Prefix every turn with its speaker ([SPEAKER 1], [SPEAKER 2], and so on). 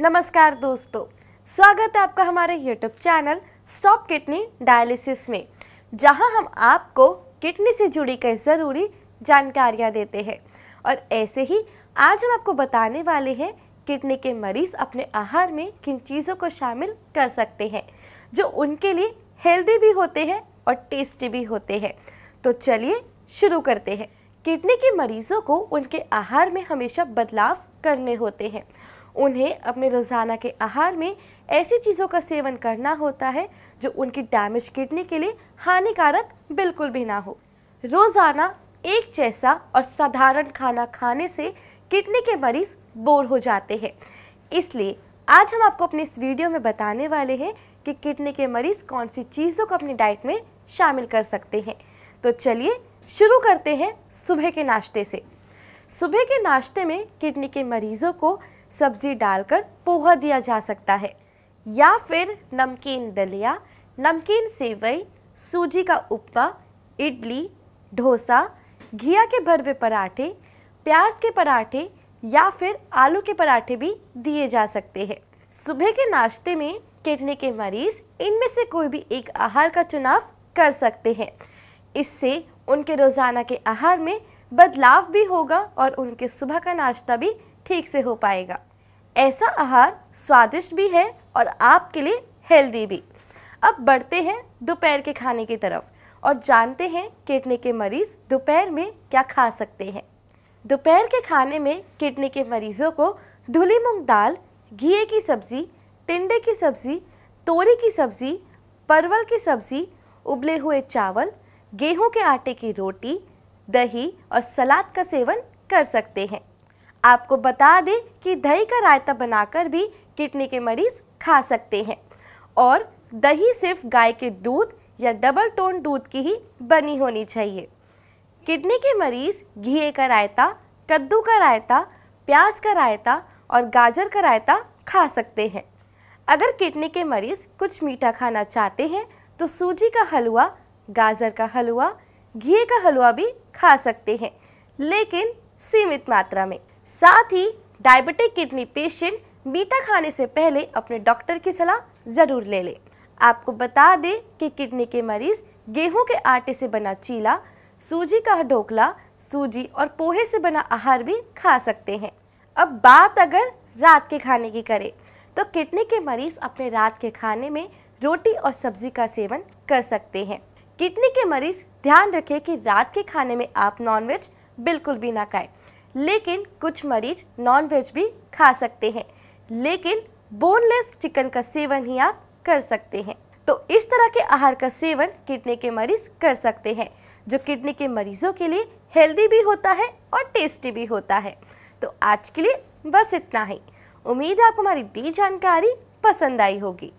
[SPEAKER 1] नमस्कार दोस्तों स्वागत है आपका हमारे YouTube channel stop kidney dialysis में जहां हम आपको किडनी से जुड़ी कई ज़रूरी जानकारियां देते हैं और ऐसे ही आज हम आपको बताने वाले हैं किडनी के मरीज़ अपने आहार में किन चीज़ों को शामिल कर सकते हैं जो उनके लिए हेल्दी भी होते हैं और टेस्टी भी होते हैं तो चलिए शुरू करते हैं किडनी के मरीज़ों को उनके आहार में हमेशा बदलाव करने होते हैं उन्हें अपने रोज़ाना के आहार में ऐसी चीज़ों का सेवन करना होता है जो उनकी डैमेज किडनी के लिए हानिकारक बिल्कुल भी ना हो रोज़ाना एक जैसा और साधारण खाना खाने से किडनी के मरीज़ बोर हो जाते हैं इसलिए आज हम आपको अपने इस वीडियो में बताने वाले हैं कि किडनी के मरीज़ कौन सी चीज़ों को अपनी डाइट में शामिल कर सकते हैं तो चलिए शुरू करते हैं सुबह के नाश्ते से सुबह के नाश्ते में किडनी के मरीज़ों को सब्जी डालकर पोहा दिया जा सकता है या फिर नमकीन दलिया नमकीन सेवई सूजी का उपमा इडली डोसा घिया के भरवे पराठे प्याज के पराठे या फिर आलू के पराठे भी दिए जा सकते हैं सुबह के नाश्ते में किडनी के मरीज इनमें से कोई भी एक आहार का चुनाव कर सकते हैं इससे उनके रोज़ाना के आहार में बदलाव भी होगा और उनके सुबह का नाश्ता भी ठीक से हो पाएगा ऐसा आहार स्वादिष्ट भी है और आपके लिए हेल्दी भी अब बढ़ते हैं दोपहर के खाने की तरफ और जानते हैं किडनी के मरीज़ दोपहर में क्या खा सकते हैं दोपहर के खाने में किडनी के मरीज़ों को धुली मूंग दाल घी की सब्ज़ी टिंडे की सब्ज़ी तोरी की सब्ज़ी परवल की सब्ज़ी उबले हुए चावल गेहूं के आटे की रोटी दही और सलाद का सेवन कर सकते हैं आपको बता दें कि दही का रायता बनाकर भी किडनी के मरीज़ खा सकते हैं और दही सिर्फ गाय के दूध या डबल टोन दूध की ही बनी होनी चाहिए किडनी के मरीज़ घी का रायता कद्दू का रायता प्याज का रायता और गाजर का रायता खा सकते हैं अगर किडनी के मरीज़ कुछ मीठा खाना चाहते हैं तो सूजी का हलवा गाजर का हलवा घी का हलवा भी खा सकते हैं लेकिन सीमित मात्रा में साथ ही डायबिटिक किडनी पेशेंट मीठा खाने से पहले अपने डॉक्टर की सलाह ज़रूर ले लें आपको बता दें कि किडनी के मरीज़ गेहूं के आटे से बना चीला सूजी का ढोकला सूजी और पोहे से बना आहार भी खा सकते हैं अब बात अगर रात के खाने की करें तो किडनी के मरीज़ अपने रात के खाने में रोटी और सब्जी का सेवन कर सकते हैं किडनी के मरीज़ ध्यान रखें कि रात के खाने में आप नॉनवेज बिल्कुल भी ना खाएं लेकिन कुछ मरीज नॉन वेज भी खा सकते हैं लेकिन बोनलेस चिकन का सेवन ही आप कर सकते हैं तो इस तरह के आहार का सेवन किडनी के मरीज कर सकते हैं जो किडनी के मरीजों के लिए हेल्दी भी होता है और टेस्टी भी होता है तो आज के लिए बस इतना ही उम्मीद है आप हमारी दी जानकारी पसंद आई होगी